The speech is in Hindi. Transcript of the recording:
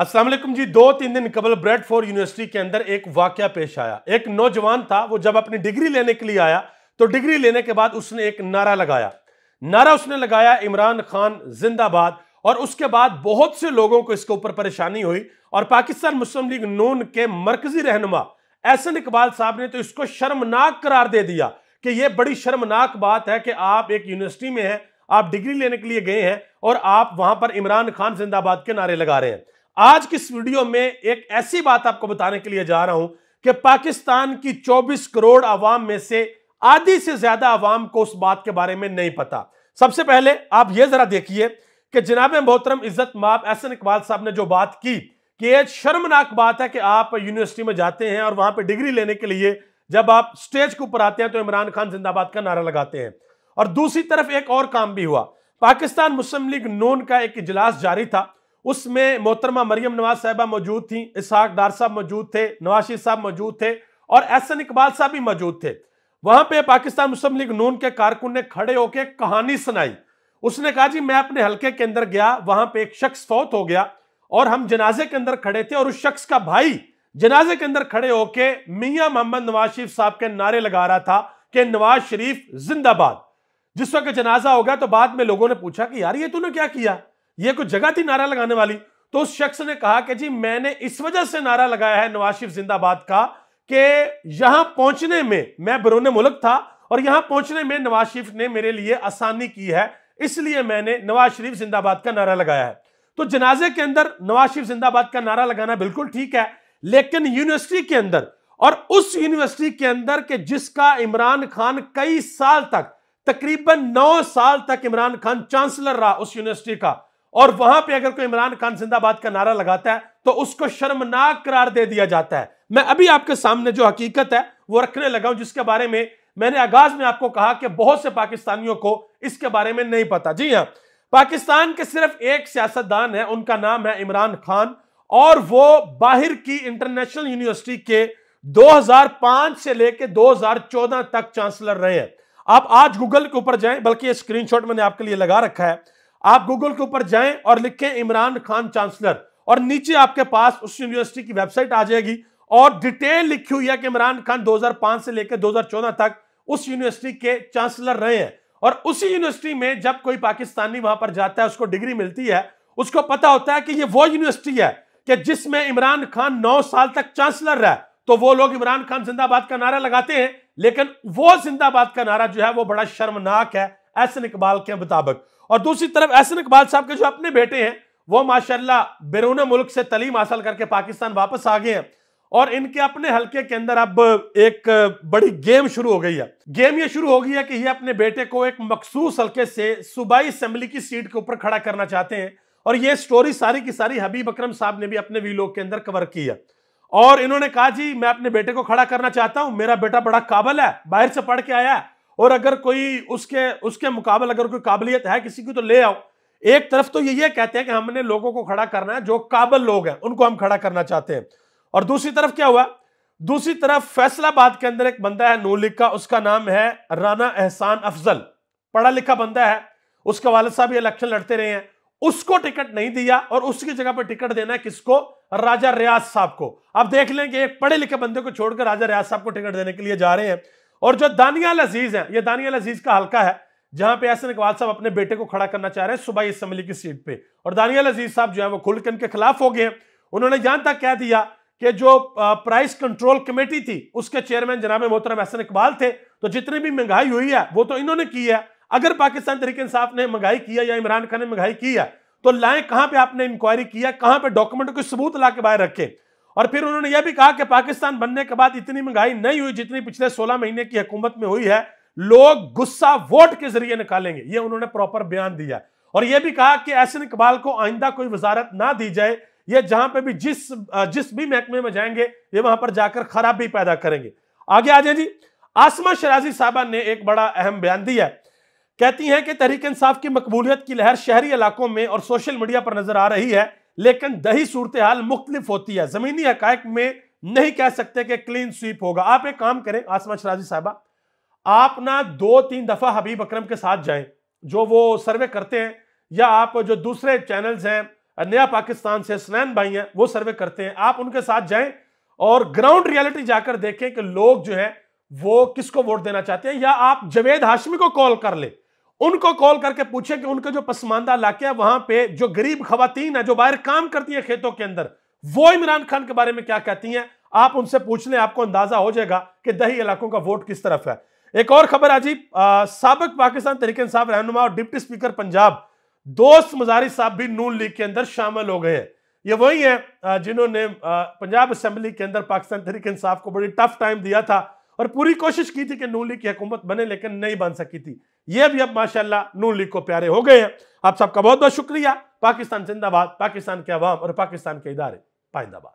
असलम जी दो तीन दिन कबल ब्रेड फॉर यूनिवर्सिटी के अंदर एक वाक्य पेश आया एक नौजवान था वो जब अपनी डिग्री लेने के लिए आया तो डिग्री लेने के बाद उसने एक नारा लगाया नारा उसने लगाया इमरान खान जिंदाबाद और उसके बाद बहुत से लोगों को इसके ऊपर परेशानी हुई और पाकिस्तान मुस्लिम लीग नून के मरकजी रहनुमा एहसन इकबाल साहब ने तो इसको शर्मनाक करार दे दिया कि यह बड़ी शर्मनाक बात है कि आप एक यूनिवर्सिटी में है आप डिग्री लेने के लिए गए हैं और आप वहां पर इमरान खान जिंदाबाद के नारे लगा रहे हैं आज की इस वीडियो में एक ऐसी बात आपको बताने के लिए जा रहा हूं कि पाकिस्तान की 24 करोड़ आवाम में से आधी से ज्यादा आवाम को उस बात के बारे में नहीं पता सबसे पहले आप यह जरा देखिए कि जनाब मोहतरम इज्जत माप एहसन इकबाल साहब ने जो बात की कि यह शर्मनाक बात है कि आप यूनिवर्सिटी में जाते हैं और वहां पर डिग्री लेने के लिए जब आप स्टेज के ऊपर आते हैं तो इमरान खान जिंदाबाद का नारा लगाते हैं और दूसरी तरफ एक और काम भी हुआ पाकिस्तान मुस्लिम लीग नून का एक इजलास जारी था उसमें मोहतरमा मरियम नवाज साहबा मौजूद थी इसहाक डार साहब मौजूद थे नवाशी साहब मौजूद थे और एहसन इकबाल साहब भी मौजूद थे वहां पे पाकिस्तान मुस्लिम लीग नून के कारकुन ने खड़े होकर कहानी सुनाई उसने कहा जी मैं अपने हलके के अंदर गया वहां पे एक शख्स फौत हो गया और हम जनाजे के अंदर खड़े थे और उस शख्स का भाई जनाजे के अंदर खड़े होके मियां मोहम्मद नवाज शरीफ साहब के नारे लगा रहा था कि नवाज शरीफ जिंदाबाद जिस वक्त जनाजा हो गया तो बाद में लोगों ने पूछा कि यार ये तूने क्या किया ये कोई जगह थी नारा लगाने वाली तो उस शख्स ने कहा कि जी मैंने इस वजह से नारा लगाया है नवाज शरीफ जिंदाबाद का कि यहां पहुंचने में मैं बरून मुल्क था और यहां पहुंचने में नवाज शरीफ ने मेरे लिए आसानी की है इसलिए मैंने नवाज शरीफ जिंदाबाद का नारा लगाया है तो जनाजे के अंदर नवाज शरीफ जिंदाबाद का नारा लगाना बिल्कुल ठीक है लेकिन यूनिवर्सिटी के अंदर और उस यूनिवर्सिटी के अंदर के जिसका इमरान खान कई साल तक तकरीबन नौ साल तक इमरान खान चांसलर रहा उस यूनिवर्सिटी का और वहां पे अगर कोई इमरान खान जिंदाबाद का नारा लगाता है तो उसको शर्मनाक करार दे दिया जाता है मैं अभी आपके सामने जो हकीकत है वो रखने लगा हूं जिसके बारे में मैंने आगाज में आपको कहा कि बहुत से पाकिस्तानियों को इसके बारे में नहीं पता जी हाँ पाकिस्तान के सिर्फ एक सियासतदान है उनका नाम है इमरान खान और वो बाहर की इंटरनेशनल यूनिवर्सिटी के 2005 से लेकर 2014 तक चांसलर रहे हैं आप आज गूगल के ऊपर जाएं बल्कि ये स्क्रीनशॉट मैंने आपके लिए लगा रखा है आप गूगल के ऊपर जाएं और लिखें इमरान खान चांसलर और नीचे आपके पास उस यूनिवर्सिटी की वेबसाइट आ जाएगी और डिटेल लिखी हुई है कि इमरान खान 2005 से लेकर 2014 तक उस यूनिवर्सिटी के चांसलर रहे हैं और उसी यूनिवर्सिटी में जब कोई पाकिस्तानी वहां पर जाता है उसको डिग्री मिलती है उसको पता होता है कि ये वो यूनिवर्सिटी है कि जिसमें इमरान खान नौ साल तक चांसलर रहा तो वो लोग इमरान खान जिंदाबाद का नारा लगाते हैं लेकिन वो जिंदाबाद का नारा जो है वो बड़ा शर्मनाक है ऐसे इकबाल के मुताबिक और दूसरी तरफ एहसन इकबाल साहब के जो अपने बेटे हैं वो माशाल्लाह बैरून मुल्क से तलीम हासिल करके पाकिस्तान वापस आ गए हैं और इनके अपने हलके के अंदर अब एक बड़ी गेम शुरू हो गई है गेम ये शुरू हो गई है कि ये अपने बेटे को एक मखसूस हल्के से सूबाई असम्बली की सीट के ऊपर खड़ा करना चाहते हैं और ये स्टोरी सारी की सारी हबीब अक्रम साहब ने भी अपने वीलॉग के अंदर कवर की है और इन्होंने कहा जी मैं अपने बेटे को खड़ा करना चाहता हूं मेरा बेटा बड़ा काबल है बाहर से पढ़ के आया है और अगर कोई उसके उसके मुकाबले अगर कोई काबिलियत है किसी की तो ले आओ एक तरफ तो ये ये कहते हैं कि हमने लोगों को खड़ा करना है जो काबल लोग हैं उनको हम खड़ा करना चाहते हैं और दूसरी तरफ क्या हुआ दूसरी तरफ फैसलाबाद के अंदर एक बंदा है नू का उसका नाम है राना एहसान अफजल पढ़ा लिखा बंदा है उसके वाल साहब इलेक्शन लड़ते रहे हैं उसको टिकट नहीं दिया और उसकी जगह पर टिकट देना है किसको राजा रियाज साहब को अब देख लें कि एक पढ़े लिखे बंदे को छोड़कर राजा रियाज साहब को टिकट देने के लिए जा रहे हैं और जो दानियाल अजीज है यह दानियाल अजीज का हल्का है जहां पे एहसन इकबाल साहब अपने बेटे को खड़ा करना चाह रहे हैं सुबह असेंबली की सीट पे और दानियाल अजीज साहब जो है वो खुलकर के खिलाफ हो गए उन्होंने यहां तक कह दिया कि जो प्राइस कंट्रोल कमेटी थी उसके चेयरमैन जनाब मोहतरम एहसन इकबाल थे तो जितनी भी महंगाई हुई है वो तो इन्होंने की है अगर पाकिस्तान तरीके इंसाफ ने महंगाई किया या इमरान खान ने महंगाई की है तो लाए कहां पे आपने इंक्वायरी किया कहां पे डॉक्यूमेंट को सबूत ला के बाहर रखे और फिर उन्होंने यह भी कहा कि पाकिस्तान बनने के बाद इतनी महंगाई नहीं हुई जितनी पिछले 16 महीने की हुकूमत में हुई है लोग गुस्सा वोट के जरिए निकालेंगे ये उन्होंने प्रॉपर बयान दिया और यह भी कहा कि ऐसे इकबाल को आइंदा कोई वजारत ना दी जाए ये जहां पे भी जिस जिस भी महकमे में जाएंगे ये वहां पर जाकर खराबी पैदा करेंगे आगे आ जाए जी आसमा शराजी साहबा ने एक बड़ा अहम बयान दिया है कहती हैं कि तहरीक इंसाफ की मकबूलियत की लहर शहरी इलाकों में और सोशल मीडिया पर नजर आ रही है लेकिन दही सूरत हाल मुख्तलिफ होती है ज़मीनी हकायक में नहीं कह सकते कि क्लीन स्वीप होगा आप एक काम करें आसमा शराजी साहबा आप ना दो तीन दफ़ा हबीब अकरम के साथ जाएं जो वो सर्वे करते हैं या आप जो दूसरे चैनल्स हैं नया पाकिस्तान से स्नैन भाई हैं वो सर्वे करते हैं आप उनके साथ जाएं और ग्राउंड रियलिटी जाकर देखें कि लोग जो है वो किसको वोट देना चाहते हैं या आप जवेद हाशमी को कॉल कर लें उनको कॉल करके पूछे कि उनके जो पसमानदा इलाके है वहां पे जो गरीब खातन है जो बाहर काम करती है खेतों के अंदर वो इमरान खान के बारे में क्या कहती हैं आप उनसे पूछ लें आपको अंदाजा हो जाएगा कि दही इलाकों का वोट किस तरफ है एक और खबर आजी सबक पाकिस्तान तरीके साहब रहनुमा और डिप्टी स्पीकर पंजाब दोस्त मजारी साहब भी नून लीग के अंदर शामिल हो गए हैं ये वही हैं जिन्होंने पंजाब असेंबली के अंदर पाकिस्तान तरीके इंसाफ को बड़ी टफ टाइम दिया था और पूरी कोशिश की थी कि नू लीग की हुकूमत बने लेकिन नहीं बन सकी थी ये भी अब माशाल्लाह नून लीग को प्यारे हो गए हैं आप सबका बहुत बहुत शुक्रिया पाकिस्तान जिंदाबाद पाकिस्तान के अवाम और पाकिस्तान के इदारे पाइंदाबाद